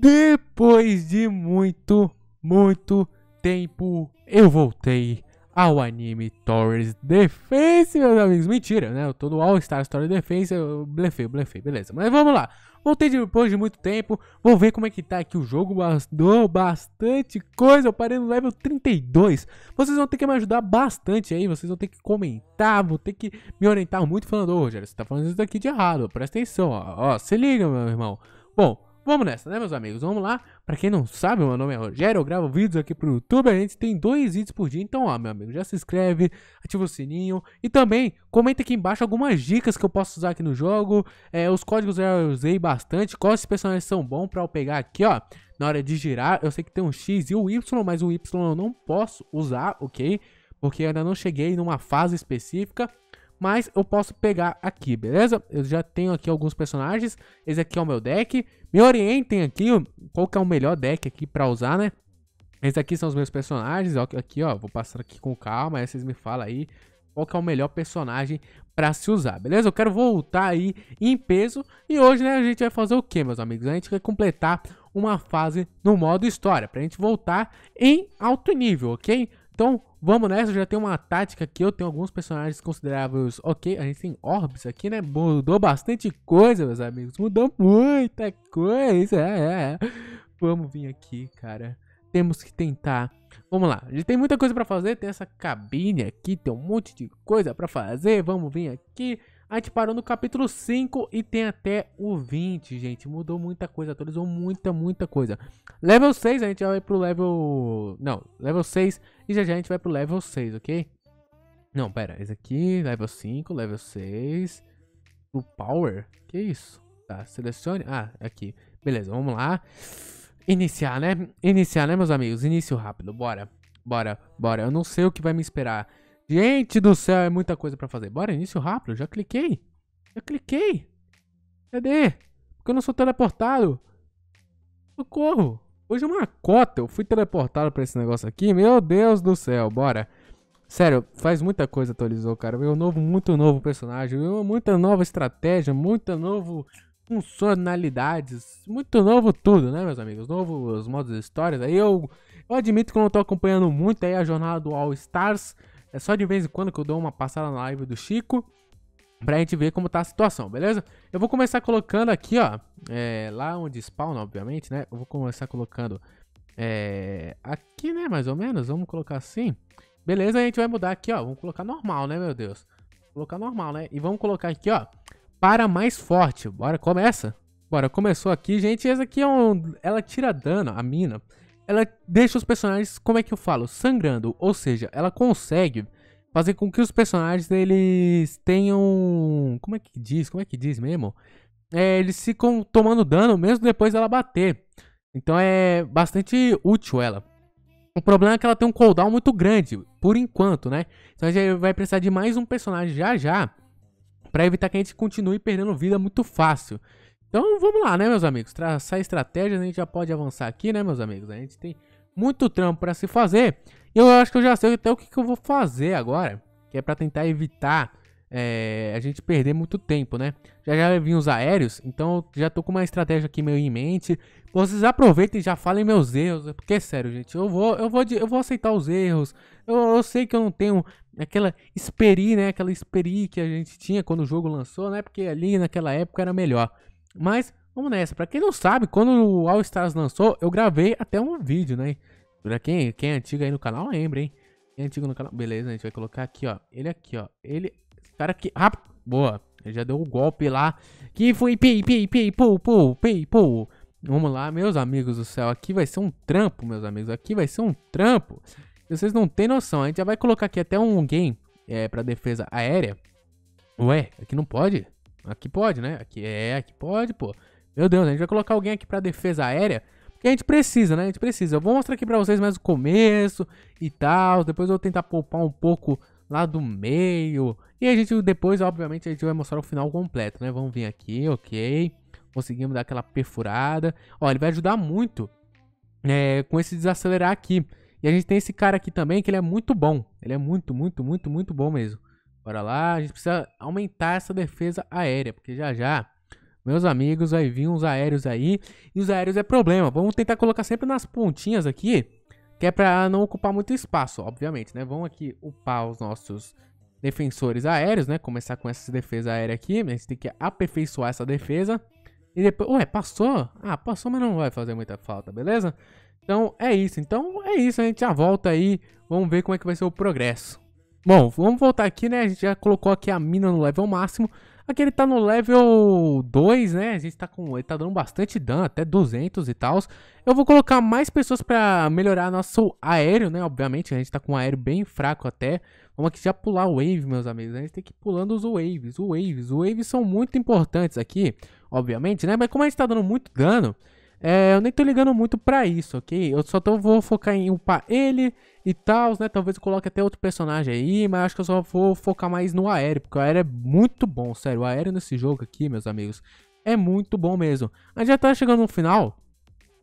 Depois de muito, muito tempo, eu voltei ao anime Torres Defense, meus amigos. Mentira, né? Eu tô no All Star Story Defense, eu blefei, blefei, beleza. Mas vamos lá. Voltei depois de muito tempo, vou ver como é que tá aqui o jogo, bastou bastante coisa, eu parei no level 32. Vocês vão ter que me ajudar bastante aí, vocês vão ter que comentar, vou ter que me orientar muito falando, ô oh, Rogério, você tá falando isso daqui de errado, presta atenção, ó, ó se liga, meu irmão. Bom, Vamos nessa, né, meus amigos? Vamos lá. Pra quem não sabe, meu nome é Rogério. Eu gravo vídeos aqui pro YouTube. A gente tem dois vídeos por dia. Então, ó, meu amigo, já se inscreve, ativa o sininho. E também, comenta aqui embaixo algumas dicas que eu posso usar aqui no jogo. É, os códigos eu usei bastante. Quais personagens são bons pra eu pegar aqui, ó. Na hora de girar, eu sei que tem um X e o um Y, mas o um Y eu não posso usar, ok? Porque eu ainda não cheguei numa fase específica mas eu posso pegar aqui, beleza? Eu já tenho aqui alguns personagens, esse aqui é o meu deck. Me orientem aqui qual que é o melhor deck aqui para usar, né? Esses aqui são os meus personagens, aqui ó, vou passar aqui com calma, aí vocês me falam aí qual que é o melhor personagem para se usar, beleza? Eu quero voltar aí em peso e hoje, né, a gente vai fazer o quê, meus amigos? A gente vai completar uma fase no modo história, pra gente voltar em alto nível, ok? Então, vamos nessa. Eu já tenho uma tática aqui. Eu tenho alguns personagens consideráveis ok. A gente tem orbs aqui, né? Mudou bastante coisa, meus amigos. Mudou muita coisa. É, é, é. Vamos vir aqui, cara. Temos que tentar. Vamos lá. A gente tem muita coisa pra fazer. Tem essa cabine aqui. Tem um monte de coisa pra fazer. Vamos vir aqui. A gente parou no capítulo 5 e tem até o 20, gente. Mudou muita coisa, atualizou muita, muita coisa. Level 6, a gente vai pro level... Não, level 6 e já já a gente vai pro level 6, ok? Não, pera, esse aqui, level 5, level 6... Pro Power? Que isso? Tá, selecione... Ah, é aqui. Beleza, vamos lá. Iniciar, né? Iniciar, né, meus amigos? Início rápido, bora. Bora, bora. Eu não sei o que vai me esperar. Gente do céu, é muita coisa pra fazer. Bora, início rápido. Já cliquei. Já cliquei. Cadê? Porque eu não sou teleportado. Socorro. Hoje é uma cota. Eu fui teleportado pra esse negócio aqui. Meu Deus do céu. Bora. Sério, faz muita coisa atualizou, cara. Meu novo, muito novo personagem. Muita nova estratégia. Muita novo funcionalidades, muito novo tudo, né, meus amigos? Novos modos de histórias. Aí eu, eu admito que eu não tô acompanhando muito aí a jornada do All Stars, é só de vez em quando que eu dou uma passada na live do Chico pra gente ver como tá a situação, beleza? Eu vou começar colocando aqui, ó, é, lá onde Spawn, obviamente, né? Eu vou começar colocando é, aqui, né, mais ou menos, vamos colocar assim. Beleza, a gente vai mudar aqui, ó, vamos colocar normal, né, meu Deus? Vou colocar normal, né? E vamos colocar aqui, ó, para mais forte. Bora, começa. Bora, começou aqui, gente. Essa aqui é um... Ela tira dano, a mina ela deixa os personagens, como é que eu falo, sangrando. Ou seja, ela consegue fazer com que os personagens eles tenham, como é que diz, como é que diz mesmo? É, eles ficam tomando dano mesmo depois dela bater. Então é bastante útil ela. O problema é que ela tem um cooldown muito grande, por enquanto, né? Então a gente vai precisar de mais um personagem já já, para evitar que a gente continue perdendo vida muito fácil. Então vamos lá, né, meus amigos? Traçar estratégias, a gente já pode avançar aqui, né, meus amigos? A gente tem muito trampo para se fazer. E eu acho que eu já sei até o que, que eu vou fazer agora. Que é para tentar evitar é, a gente perder muito tempo, né? Já já vim os aéreos, então já tô com uma estratégia aqui meio em mente. Vocês aproveitem e já falem meus erros, porque é sério, gente, eu vou, eu vou, eu vou aceitar os erros. Eu, eu sei que eu não tenho aquela esperi, né? Aquela esperi que a gente tinha quando o jogo lançou, né? Porque ali naquela época era melhor. Mas vamos nessa. Para quem não sabe, quando o All Stars lançou, eu gravei até um vídeo, né? Pra quem, quem é antigo aí no canal, lembra, hein? Quem é antigo no canal. Beleza, a gente vai colocar aqui, ó. Ele aqui, ó. Ele. Esse cara aqui. Rápido. Ah, boa. Ele já deu o um golpe lá. Que foi pei, pei, pei, pou, pou, pei, pou. Vamos lá, meus amigos do céu. Aqui vai ser um trampo, meus amigos. Aqui vai ser um trampo. Vocês não têm noção. A gente já vai colocar aqui até um game é, pra defesa aérea. Ué, aqui não pode? Aqui pode, né? Aqui é, aqui pode, pô. Meu Deus, a gente vai colocar alguém aqui pra defesa aérea. porque a gente precisa, né? A gente precisa. Eu vou mostrar aqui pra vocês mais o começo e tal. Depois eu vou tentar poupar um pouco lá do meio. E a gente depois, obviamente, a gente vai mostrar o final completo, né? Vamos vir aqui, ok. Conseguimos dar aquela perfurada. Ó, ele vai ajudar muito é, com esse desacelerar aqui. E a gente tem esse cara aqui também, que ele é muito bom. Ele é muito, muito, muito, muito bom mesmo. Bora lá, a gente precisa aumentar essa defesa aérea, porque já já, meus amigos, vai vir uns aéreos aí, e os aéreos é problema. Vamos tentar colocar sempre nas pontinhas aqui, que é para não ocupar muito espaço, obviamente, né? Vamos aqui upar os nossos defensores aéreos, né? Começar com essa defesa aérea aqui, a gente tem que aperfeiçoar essa defesa. E depois, ué, passou? Ah, passou, mas não vai fazer muita falta, beleza? Então é isso, então é isso, a gente já volta aí, vamos ver como é que vai ser o progresso. Bom, vamos voltar aqui, né? A gente já colocou aqui a mina no level máximo. Aqui ele tá no level 2, né? A gente tá com. Ele tá dando bastante dano, até 200 e tal. Eu vou colocar mais pessoas pra melhorar nosso aéreo, né? Obviamente, a gente tá com um aéreo bem fraco até. Vamos aqui já pular o wave, meus amigos. A gente tem que ir pulando os waves. Os waves. Os waves são muito importantes aqui, obviamente, né? Mas como a gente tá dando muito dano, é, eu nem tô ligando muito pra isso, ok? Eu só tô, vou focar em upar ele e tal, né? Talvez eu coloque até outro personagem aí, mas acho que eu só vou focar mais no aéreo, porque o aéreo é muito bom, sério. O aéreo nesse jogo aqui, meus amigos, é muito bom mesmo. A gente já tá chegando no final.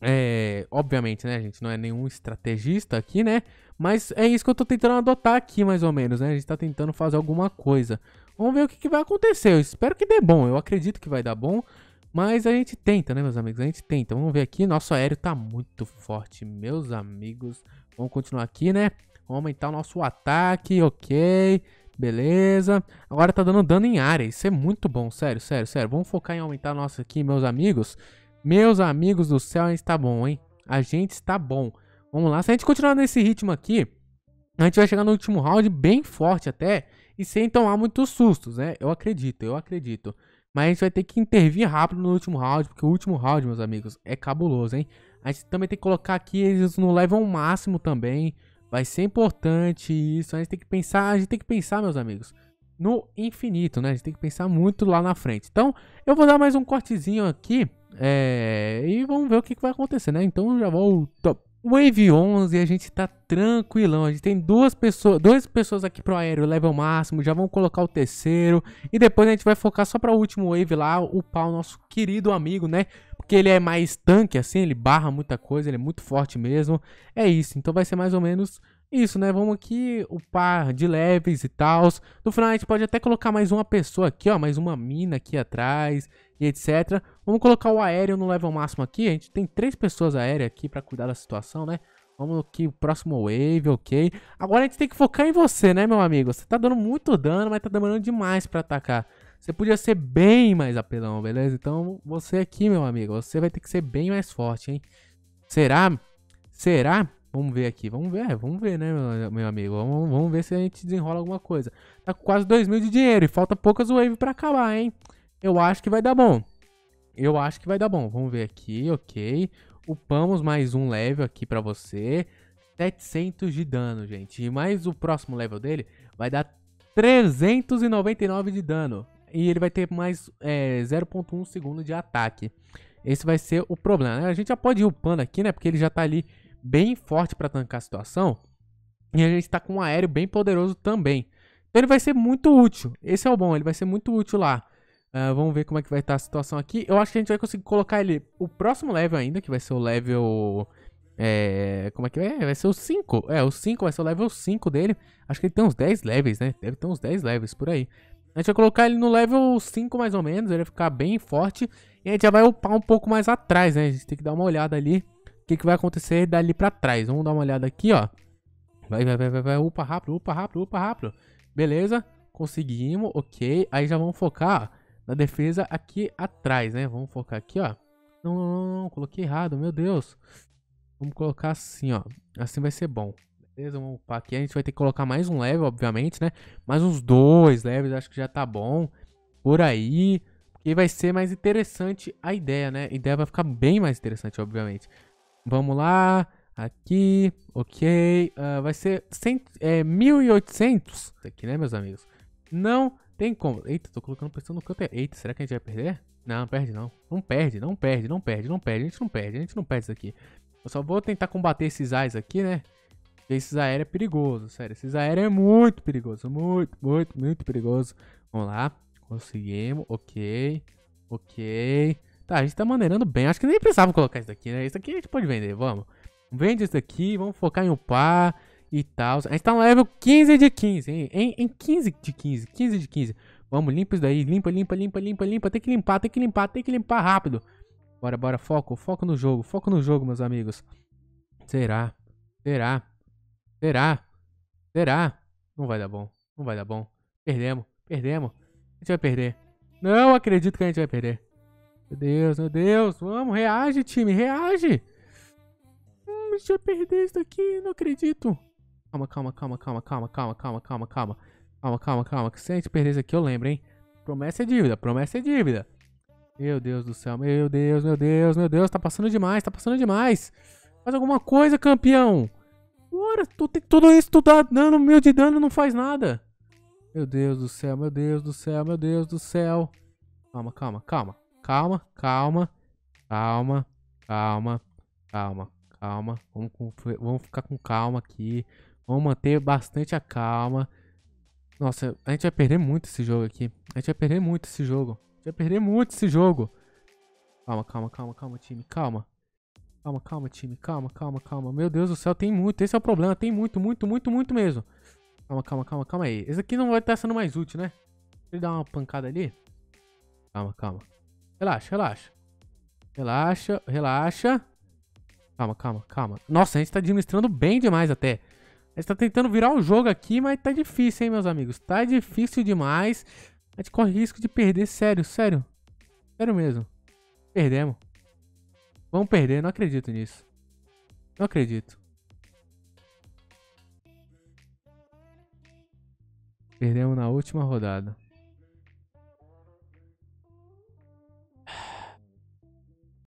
É, obviamente, né, gente? Não é nenhum estrategista aqui, né? Mas é isso que eu tô tentando adotar aqui, mais ou menos, né? A gente tá tentando fazer alguma coisa. Vamos ver o que, que vai acontecer. Eu espero que dê bom. Eu acredito que vai dar bom. Mas a gente tenta, né, meus amigos? A gente tenta. Vamos ver aqui. Nosso aéreo tá muito forte, meus amigos. Vamos continuar aqui, né? Vamos aumentar o nosso ataque, ok. Beleza. Agora tá dando dano em área. Isso é muito bom, sério, sério, sério. Vamos focar em aumentar nosso aqui, meus amigos. Meus amigos do céu, a gente tá bom, hein? A gente está bom. Vamos lá. Se a gente continuar nesse ritmo aqui, a gente vai chegar no último round bem forte até e sem tomar muitos sustos, né? Eu acredito, eu acredito. Mas a gente vai ter que intervir rápido no último round, porque o último round, meus amigos, é cabuloso, hein? A gente também tem que colocar aqui eles no level máximo também. Vai ser importante isso. A gente tem que pensar, a gente tem que pensar, meus amigos, no infinito, né? A gente tem que pensar muito lá na frente. Então, eu vou dar mais um cortezinho aqui é, e vamos ver o que, que vai acontecer, né? Então, já volto. Wave 11, a gente tá tranquilão. A gente tem duas pessoas, duas pessoas aqui pro aéreo, level máximo. Já vamos colocar o terceiro. E depois a gente vai focar só para o último wave lá, upar o nosso querido amigo, né? Porque ele é mais tanque, assim, ele barra muita coisa, ele é muito forte mesmo. É isso, então vai ser mais ou menos isso, né? Vamos aqui upar de leves e tal. No final a gente pode até colocar mais uma pessoa aqui, ó. Mais uma mina aqui atrás e etc. Vamos colocar o aéreo no level máximo aqui. A gente tem três pessoas aéreas aqui pra cuidar da situação, né? Vamos aqui, o próximo wave, ok. Agora a gente tem que focar em você, né, meu amigo? Você tá dando muito dano, mas tá demorando demais pra atacar. Você podia ser bem mais apelão, beleza? Então você aqui, meu amigo, você vai ter que ser bem mais forte, hein? Será? Será? Vamos ver aqui, vamos ver, é, vamos ver, né, meu, amigo? Vamos, vamos, ver se a gente desenrola alguma coisa. Tá com quase 2 mil de dinheiro e falta poucas wave pra acabar, hein? Eu acho que vai dar bom. Eu acho que vai dar bom. Vamos ver aqui, ok. Upamos mais um level aqui pra você. 700 de dano, gente. E mais o próximo level dele vai dar 399 de dano e ele vai ter mais é, 0.1 segundo de ataque. Esse vai ser o problema. Né? A gente já pode ir upando aqui, né? Porque ele já tá ali bem forte para tancar a situação. E a gente tá com um aéreo bem poderoso também. Então ele vai ser muito útil. Esse é o bom, ele vai ser muito útil lá. Uh, vamos ver como é que vai estar tá a situação aqui. Eu acho que a gente vai conseguir colocar ele o próximo level ainda, que vai ser o level... É, como é que vai? É? Vai ser o 5. É, o 5 vai ser o level 5 dele. Acho que ele tem uns 10 levels, né? Deve ter uns 10 levels por aí. A gente vai colocar ele no level 5 mais ou menos, ele vai ficar bem forte. E a gente já vai upar um pouco mais atrás, né? A gente tem que dar uma olhada ali, o que, que vai acontecer dali pra trás. Vamos dar uma olhada aqui, ó. Vai, vai, vai, vai, vai, upa rápido, upa rápido, upa rápido. Beleza, conseguimos, ok. Aí já vamos focar ó, na defesa aqui atrás, né? Vamos focar aqui, ó. Não, não, não, não, coloquei errado, meu Deus. Vamos colocar assim, ó. Assim vai ser bom certeza vamos upar aqui. A gente vai ter que colocar mais um level, obviamente, né? Mais uns dois levels, acho que já tá bom. Por aí. Porque vai ser mais interessante a ideia, né? A ideia vai ficar bem mais interessante, obviamente. Vamos lá. Aqui. Ok. Uh, vai ser 100, é, 1800 aqui, né, meus amigos? Não tem como. Eita, tô colocando pressão no canto. Eita, será que a gente vai perder? Não, perde não. Não perde, não perde, não perde, não perde. A gente não perde, a gente não perde isso aqui. Eu só vou tentar combater esses ais aqui, né? Porque esses aéreos é perigoso, sério. Esses aéreos é muito perigoso. Muito, muito, muito perigoso. Vamos lá. Conseguimos. Ok. Ok. Tá, a gente tá maneirando bem. Acho que nem precisava colocar isso daqui, né? Isso aqui a gente pode vender, vamos. Vende isso daqui, vamos focar em upar e tal. A gente tá no level 15 de 15, hein? Em, em 15 de 15, 15 de 15. Vamos, limpa isso daí. Limpa, limpa, limpa, limpa, limpa. Tem que limpar, tem que limpar, tem que limpar rápido. Bora, bora, foco, foco no jogo, foco no jogo, meus amigos. Será? Será? Será? Será? Não vai dar bom. Não vai dar bom. Perdemos. Perdemos. A gente vai perder. Não acredito que a gente vai perder. Meu Deus, meu Deus. Vamos, reage, time. Reage. Hum, a gente vai perder isso daqui. Não acredito. Calma, calma, calma, calma, calma, calma, calma, calma, calma. Calma, calma, calma. Que se a gente perder isso aqui, eu lembro, hein? Promessa é dívida, promessa é dívida. Meu Deus do céu, meu Deus, meu Deus, meu Deus. Tá passando demais, tá passando demais. Faz alguma coisa, campeão. Ora, tu tem tudo isso, tu dá dano mil de dano não faz nada. Meu Deus do céu, meu Deus do céu, meu Deus do céu. Calma, calma, calma. Calma, calma. Calma, calma, calma, calma. Vamos, com, vamos ficar com calma aqui. Vamos manter bastante a calma. Nossa, a gente vai perder muito esse jogo aqui. A gente vai perder muito esse jogo. A gente vai perder muito esse jogo. Calma, calma, calma, calma, time. Calma calma, calma, time. Calma, calma, calma. Meu Deus do céu, tem muito. Esse é o problema. Tem muito, muito, muito, muito mesmo. Calma, calma, calma, calma aí. Esse aqui não vai estar tá sendo mais útil, né? Deixa ele dar uma pancada ali. Calma, calma. Relaxa, relaxa. Relaxa, relaxa. Calma, calma, calma. Nossa, a gente tá administrando bem demais até. A gente tá tentando virar o jogo aqui, mas tá difícil, hein, meus amigos. Tá difícil demais. A gente corre risco de perder, sério, sério. Sério mesmo. Perdemos. Vamos perder, não acredito nisso. Não acredito. Perdemos na última rodada.